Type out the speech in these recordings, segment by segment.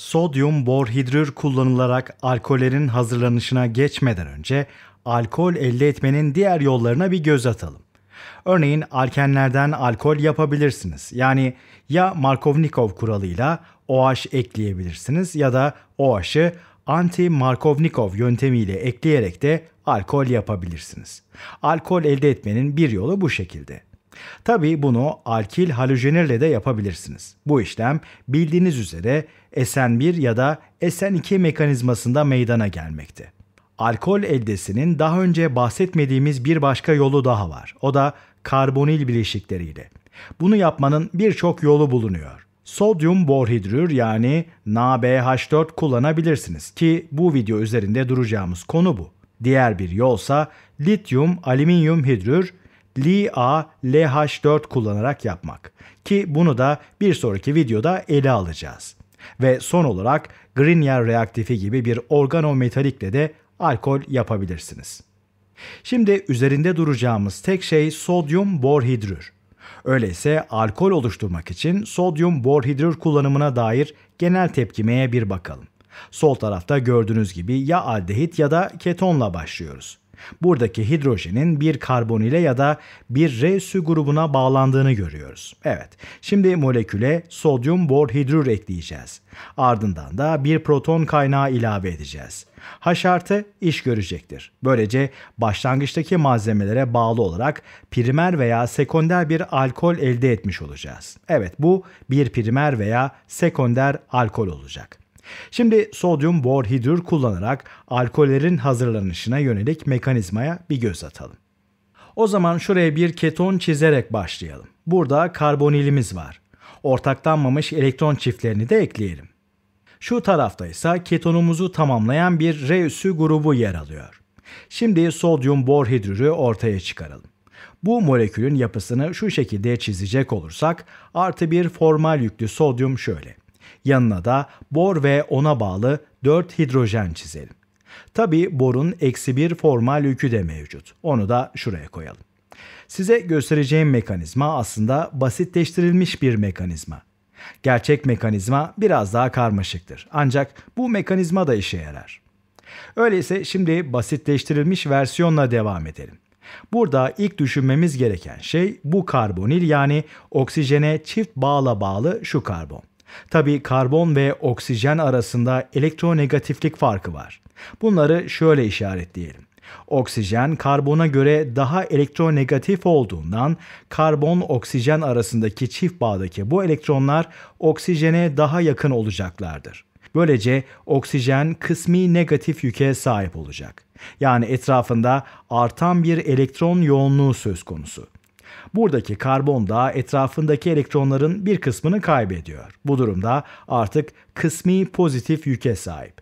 sodyum borhidrür kullanılarak alkollerin hazırlanışına geçmeden önce alkol elde etmenin diğer yollarına bir göz atalım. Örneğin alkenlerden alkol yapabilirsiniz. Yani ya Markovnikov kuralıyla OH ekleyebilirsiniz ya da OH'ı anti-Markovnikov yöntemiyle ekleyerek de alkol yapabilirsiniz. Alkol elde etmenin bir yolu bu şekilde. Tabii bunu alkil halojenirle de yapabilirsiniz. Bu işlem bildiğiniz üzere SN1 ya da SN2 mekanizmasında meydana gelmekte. Alkol eldesinin daha önce bahsetmediğimiz bir başka yolu daha var. O da karbonil bileşikleriyle. Bunu yapmanın birçok yolu bulunuyor. Sodyum borhidrür yani NaBH4 kullanabilirsiniz ki bu video üzerinde duracağımız konu bu. Diğer bir yolsa lityum alüminyum hidrür LiA-LH4 kullanarak yapmak. Ki bunu da bir sonraki videoda ele alacağız. Ve son olarak Grignard reaktifi gibi bir organometalikle de alkol yapabilirsiniz. Şimdi üzerinde duracağımız tek şey sodyum borhidrür. Öyleyse alkol oluşturmak için sodyum borhidrür kullanımına dair genel tepkimeye bir bakalım. Sol tarafta gördüğünüz gibi ya aldehit ya da ketonla başlıyoruz. Buradaki hidrojenin bir karbon ile ya da bir Re-sü grubuna bağlandığını görüyoruz. Evet, şimdi moleküle sodyum borhidrür ekleyeceğiz. Ardından da bir proton kaynağı ilave edeceğiz. H artı iş görecektir. Böylece başlangıçtaki malzemelere bağlı olarak primer veya sekonder bir alkol elde etmiş olacağız. Evet bu bir primer veya sekonder alkol olacak. Şimdi sodyum borhidür kullanarak alkollerin hazırlanışına yönelik mekanizmaya bir göz atalım. O zaman şuraya bir keton çizerek başlayalım. Burada karbonilimiz var. Ortaklanmamış elektron çiftlerini de ekleyelim. Şu tarafta ise ketonumuzu tamamlayan bir R üssü grubu yer alıyor. Şimdi sodyum borhidrürü ortaya çıkaralım. Bu molekülün yapısını şu şekilde çizecek olursak artı bir formal yüklü sodyum şöyle. Yanına da bor ve ona bağlı 4 hidrojen çizelim. Tabi borun eksi bir formal yükü de mevcut. Onu da şuraya koyalım. Size göstereceğim mekanizma aslında basitleştirilmiş bir mekanizma. Gerçek mekanizma biraz daha karmaşıktır. Ancak bu mekanizma da işe yarar. Öyleyse şimdi basitleştirilmiş versiyonla devam edelim. Burada ilk düşünmemiz gereken şey bu karbonil yani oksijene çift bağla bağlı şu karbon. Tabi karbon ve oksijen arasında elektronegatiflik farkı var. Bunları şöyle işaretleyelim. Oksijen karbona göre daha elektronegatif olduğundan karbon oksijen arasındaki çift bağdaki bu elektronlar oksijene daha yakın olacaklardır. Böylece oksijen kısmi negatif yüke sahip olacak. Yani etrafında artan bir elektron yoğunluğu söz konusu. Buradaki karbon da etrafındaki elektronların bir kısmını kaybediyor. Bu durumda artık kısmi pozitif yüke sahip.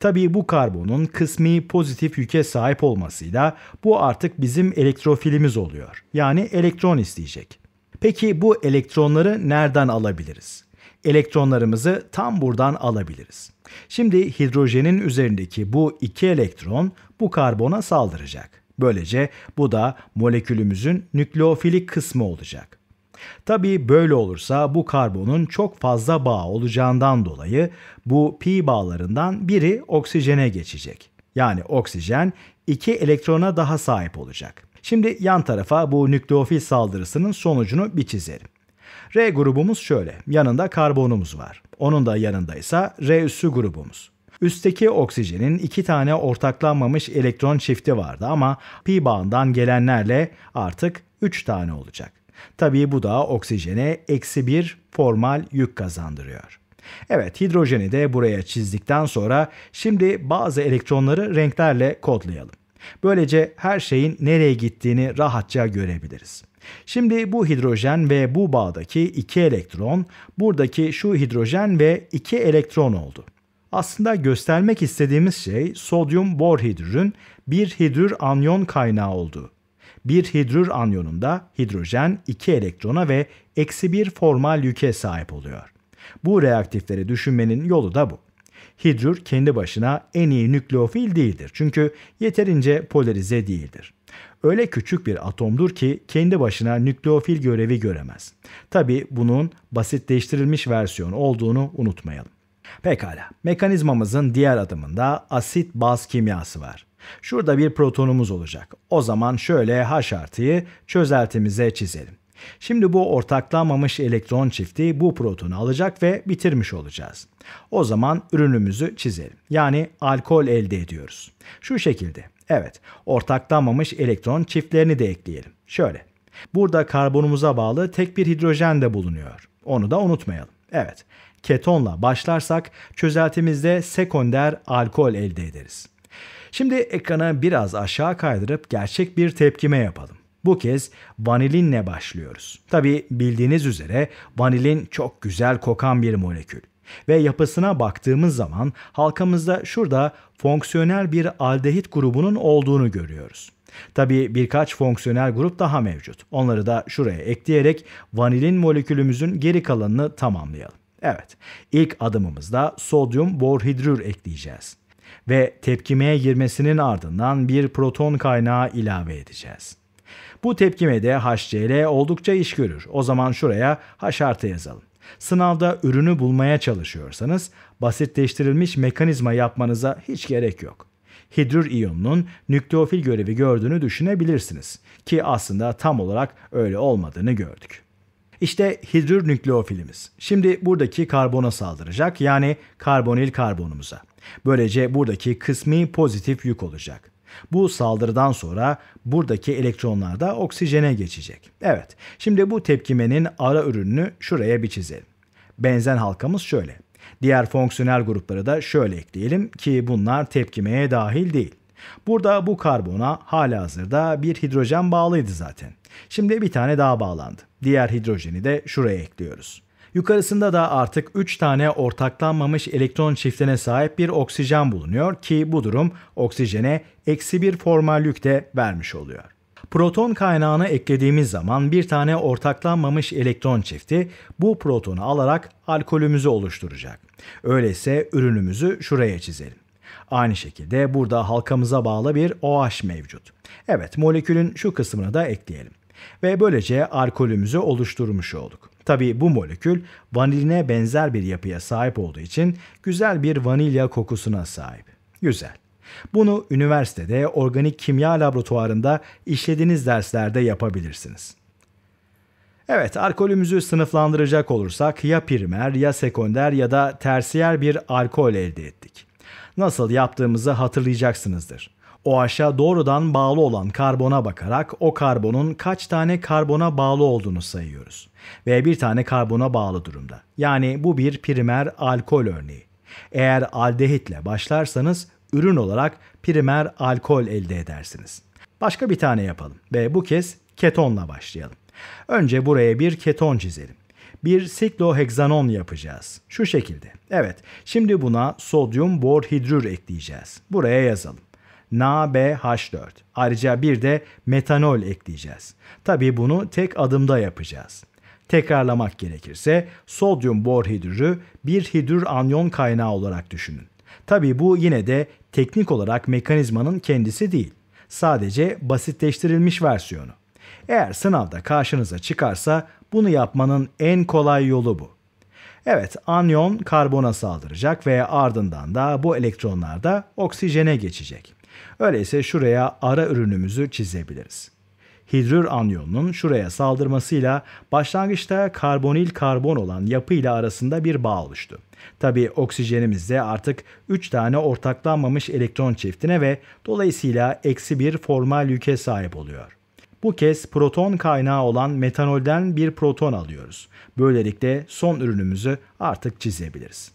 Tabii bu karbonun kısmi pozitif yüke sahip olmasıyla bu artık bizim elektrofilimiz oluyor. Yani elektron isteyecek. Peki bu elektronları nereden alabiliriz? Elektronlarımızı tam buradan alabiliriz. Şimdi hidrojenin üzerindeki bu iki elektron bu karbona saldıracak. Böylece bu da molekülümüzün nükleofilik kısmı olacak. Tabii böyle olursa bu karbonun çok fazla bağ olacağından dolayı bu pi bağlarından biri oksijene geçecek. Yani oksijen iki elektrona daha sahip olacak. Şimdi yan tarafa bu nükleofil saldırısının sonucunu bir çizelim. R grubumuz şöyle. Yanında karbonumuz var. Onun da yanında ise R üssü grubumuz. Üstteki oksijenin iki tane ortaklanmamış elektron çifti vardı ama pi bağından gelenlerle artık 3 tane olacak. Tabii bu da oksijene eksi bir formal yük kazandırıyor. Evet hidrojeni de buraya çizdikten sonra şimdi bazı elektronları renklerle kodlayalım. Böylece her şeyin nereye gittiğini rahatça görebiliriz. Şimdi bu hidrojen ve bu bağdaki iki elektron buradaki şu hidrojen ve iki elektron oldu. Aslında göstermek istediğimiz şey sodyum borhidrürün bir hidrür anyon kaynağı olduğu. Bir hidrür anyonunda hidrojen 2 elektrona ve eksi 1 formal yüke sahip oluyor. Bu reaktifleri düşünmenin yolu da bu. Hidrür kendi başına en iyi nükleofil değildir çünkü yeterince polarize değildir. Öyle küçük bir atomdur ki kendi başına nükleofil görevi göremez. Tabi bunun basitleştirilmiş versiyonu olduğunu unutmayalım. Pekala. Mekanizmamızın diğer adımında asit baz kimyası var. Şurada bir protonumuz olacak. O zaman şöyle H artıyı çözeltimize çizelim. Şimdi bu ortaklanmamış elektron çifti bu protonu alacak ve bitirmiş olacağız. O zaman ürünümüzü çizelim. Yani alkol elde ediyoruz. Şu şekilde. Evet, ortaklanmamış elektron çiftlerini de ekleyelim. Şöyle. Burada karbonumuza bağlı tek bir hidrojen de bulunuyor. Onu da unutmayalım. Evet ketonla başlarsak çözeltimizde sekonder alkol elde ederiz. Şimdi ekrana biraz aşağı kaydırıp gerçek bir tepkime yapalım. Bu kez vanilinle başlıyoruz. Tabi bildiğiniz üzere vanilin çok güzel kokan bir molekül. Ve yapısına baktığımız zaman halkamızda şurada fonksiyonel bir aldehit grubunun olduğunu görüyoruz. Tabi birkaç fonksiyonel grup daha mevcut. Onları da şuraya ekleyerek vanilin molekülümüzün geri kalanını tamamlayalım. Evet, ilk adımımızda sodyum borhidrür ekleyeceğiz ve tepkimeye girmesinin ardından bir proton kaynağı ilave edeceğiz. Bu tepkime de HCl oldukça iş görür. O zaman şuraya H artı yazalım. Sınavda ürünü bulmaya çalışıyorsanız basitleştirilmiş mekanizma yapmanıza hiç gerek yok. Hidrür iyonunun nükleofil görevi gördüğünü düşünebilirsiniz ki aslında tam olarak öyle olmadığını gördük. İşte hidrür nükleofilimiz. Şimdi buradaki karbona saldıracak yani karbonil karbonumuza. Böylece buradaki kısmi pozitif yük olacak. Bu saldırıdan sonra buradaki elektronlar da oksijene geçecek. Evet, şimdi bu tepkimenin ara ürününü şuraya bir çizelim. Benzen halkamız şöyle. Diğer fonksiyonel grupları da şöyle ekleyelim ki bunlar tepkimeye dahil değil. Burada bu karbona hala hazırda bir hidrojen bağlıydı zaten. Şimdi bir tane daha bağlandı. Diğer hidrojeni de şuraya ekliyoruz. Yukarısında da artık 3 tane ortaklanmamış elektron çiftine sahip bir oksijen bulunuyor ki bu durum oksijene eksi bir formal de vermiş oluyor. Proton kaynağını eklediğimiz zaman bir tane ortaklanmamış elektron çifti bu protonu alarak alkolümüzü oluşturacak. Öyleyse ürünümüzü şuraya çizelim. Aynı şekilde burada halkamıza bağlı bir OH mevcut. Evet molekülün şu kısmını da ekleyelim. Ve böylece alkolümüzü oluşturmuş olduk. Tabi bu molekül vaniline benzer bir yapıya sahip olduğu için güzel bir vanilya kokusuna sahip. Güzel. Bunu üniversitede organik kimya laboratuvarında işlediğiniz derslerde yapabilirsiniz. Evet, alkolümüzü sınıflandıracak olursak ya primer, ya sekonder ya da tersiyer bir alkol elde ettik. Nasıl yaptığımızı hatırlayacaksınızdır. O OH'a doğrudan bağlı olan karbona bakarak o karbonun kaç tane karbona bağlı olduğunu sayıyoruz. Ve bir tane karbona bağlı durumda. Yani bu bir primer alkol örneği. Eğer aldehitle başlarsanız ürün olarak primer alkol elde edersiniz. Başka bir tane yapalım ve bu kez ketonla başlayalım. Önce buraya bir keton çizelim bir sikloheksanon yapacağız. Şu şekilde. Evet, şimdi buna sodyum borhidrür ekleyeceğiz. Buraya yazalım. NaBH4. Ayrıca bir de metanol ekleyeceğiz. Tabi bunu tek adımda yapacağız. Tekrarlamak gerekirse sodyum borhidrürü bir hidrür anyon kaynağı olarak düşünün. Tabi bu yine de teknik olarak mekanizmanın kendisi değil. Sadece basitleştirilmiş versiyonu. Eğer sınavda karşınıza çıkarsa bunu yapmanın en kolay yolu bu. Evet, anyon karbona saldıracak ve ardından da bu elektronlar da oksijene geçecek. Öyleyse şuraya ara ürünümüzü çizebiliriz. Hidrür anyonunun şuraya saldırmasıyla başlangıçta karbonil karbon olan yapı ile arasında bir bağ oluştu. Tabi oksijenimizde artık 3 tane ortaklanmamış elektron çiftine ve dolayısıyla eksi bir formal yüke sahip oluyor. Bu kez proton kaynağı olan metanolden bir proton alıyoruz. Böylelikle son ürünümüzü artık çizebiliriz.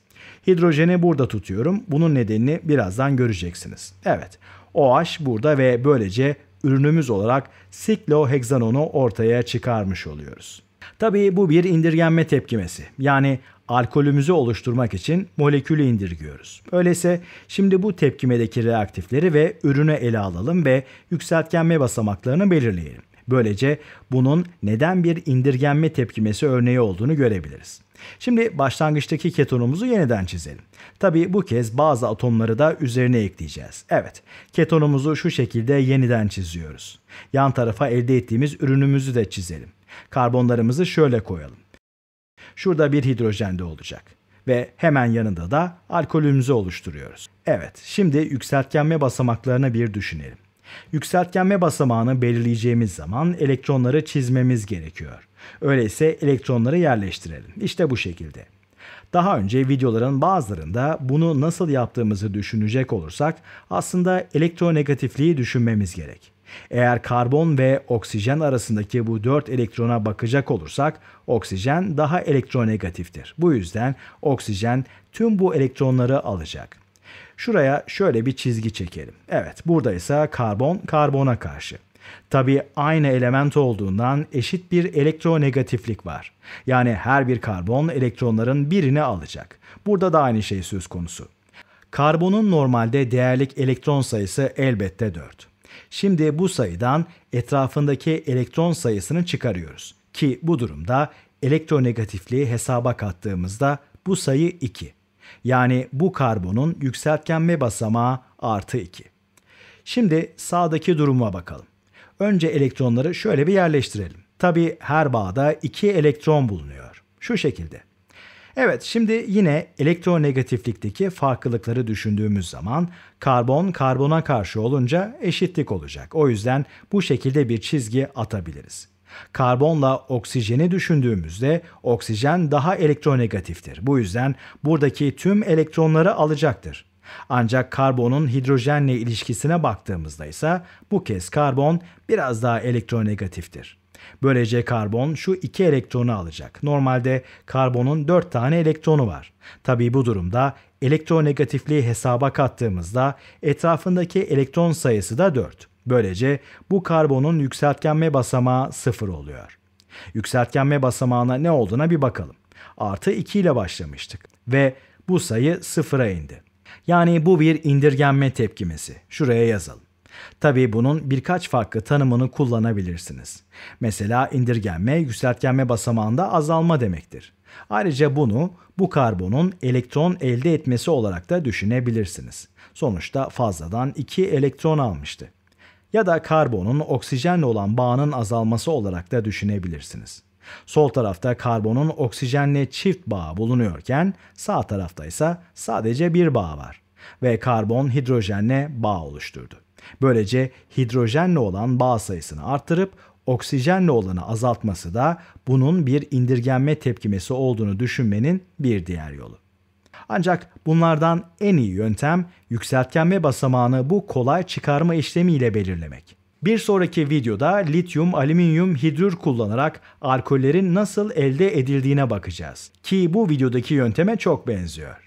Hidrojeni burada tutuyorum. Bunun nedenini birazdan göreceksiniz. Evet, OH burada ve böylece ürünümüz olarak sikloheksanonu ortaya çıkarmış oluyoruz. Tabii bu bir indirgenme tepkimesi. Yani alkolümüzü oluşturmak için molekülü indirgiyoruz. Öyleyse şimdi bu tepkimedeki reaktifleri ve ürünü ele alalım ve yükseltgenme basamaklarını belirleyelim. Böylece bunun neden bir indirgenme tepkimesi örneği olduğunu görebiliriz. Şimdi başlangıçtaki ketonumuzu yeniden çizelim. Tabi bu kez bazı atomları da üzerine ekleyeceğiz. Evet, ketonumuzu şu şekilde yeniden çiziyoruz. Yan tarafa elde ettiğimiz ürünümüzü de çizelim. Karbonlarımızı şöyle koyalım. Şurada bir hidrojen de olacak ve hemen yanında da alkolümüzü oluşturuyoruz. Evet, şimdi yükseltgenme basamaklarını bir düşünelim. Yükseltgenme basamağını belirleyeceğimiz zaman elektronları çizmemiz gerekiyor. Öyleyse elektronları yerleştirelim. İşte bu şekilde. Daha önce videoların bazılarında bunu nasıl yaptığımızı düşünecek olursak aslında elektronegatifliği düşünmemiz gerek. Eğer karbon ve oksijen arasındaki bu 4 elektrona bakacak olursak oksijen daha elektronegatiftir. Bu yüzden oksijen tüm bu elektronları alacak. Şuraya şöyle bir çizgi çekelim. Evet burada ise karbon karbona karşı. Tabi aynı element olduğundan eşit bir elektronegatiflik var. Yani her bir karbon elektronların birini alacak. Burada da aynı şey söz konusu. Karbonun normalde değerlik elektron sayısı elbette 4. Şimdi bu sayıdan etrafındaki elektron sayısını çıkarıyoruz. Ki bu durumda elektronegatifliği hesaba kattığımızda bu sayı 2. Yani bu karbonun yükseltgenme basamağı artı 2. Şimdi sağdaki duruma bakalım. Önce elektronları şöyle bir yerleştirelim. Tabi her bağda 2 elektron bulunuyor. Şu şekilde. Evet şimdi yine elektronegatiflikteki farklılıkları düşündüğümüz zaman karbon karbona karşı olunca eşitlik olacak. O yüzden bu şekilde bir çizgi atabiliriz. Karbonla oksijeni düşündüğümüzde oksijen daha elektronegatiftir. Bu yüzden buradaki tüm elektronları alacaktır. Ancak karbonun hidrojenle ilişkisine baktığımızda ise bu kez karbon biraz daha elektronegatiftir. Böylece karbon şu iki elektronu alacak. Normalde karbonun dört tane elektronu var. Tabii bu durumda elektronegatifliği hesaba kattığımızda etrafındaki elektron sayısı da dört. Böylece bu karbonun yükseltgenme basamağı sıfır oluyor. Yükseltgenme basamağına ne olduğuna bir bakalım. Artı 2 ile başlamıştık ve bu sayı sıfıra indi. Yani bu bir indirgenme tepkimesi. Şuraya yazalım. Tabii bunun birkaç farklı tanımını kullanabilirsiniz. Mesela indirgenme yükseltgenme basamağında azalma demektir. Ayrıca bunu bu karbonun elektron elde etmesi olarak da düşünebilirsiniz. Sonuçta fazladan 2 elektron almıştı ya da karbonun oksijenle olan bağının azalması olarak da düşünebilirsiniz. Sol tarafta karbonun oksijenle çift bağı bulunuyorken sağ tarafta ise sadece bir bağ var ve karbon hidrojenle bağ oluşturdu. Böylece hidrojenle olan bağ sayısını arttırıp oksijenle olanı azaltması da bunun bir indirgenme tepkimesi olduğunu düşünmenin bir diğer yolu. Ancak bunlardan en iyi yöntem yükseltkenme basamağını bu kolay çıkarma işlemiyle belirlemek. Bir sonraki videoda lityum alüminyum hidrür kullanarak alkollerin nasıl elde edildiğine bakacağız. Ki bu videodaki yönteme çok benziyor.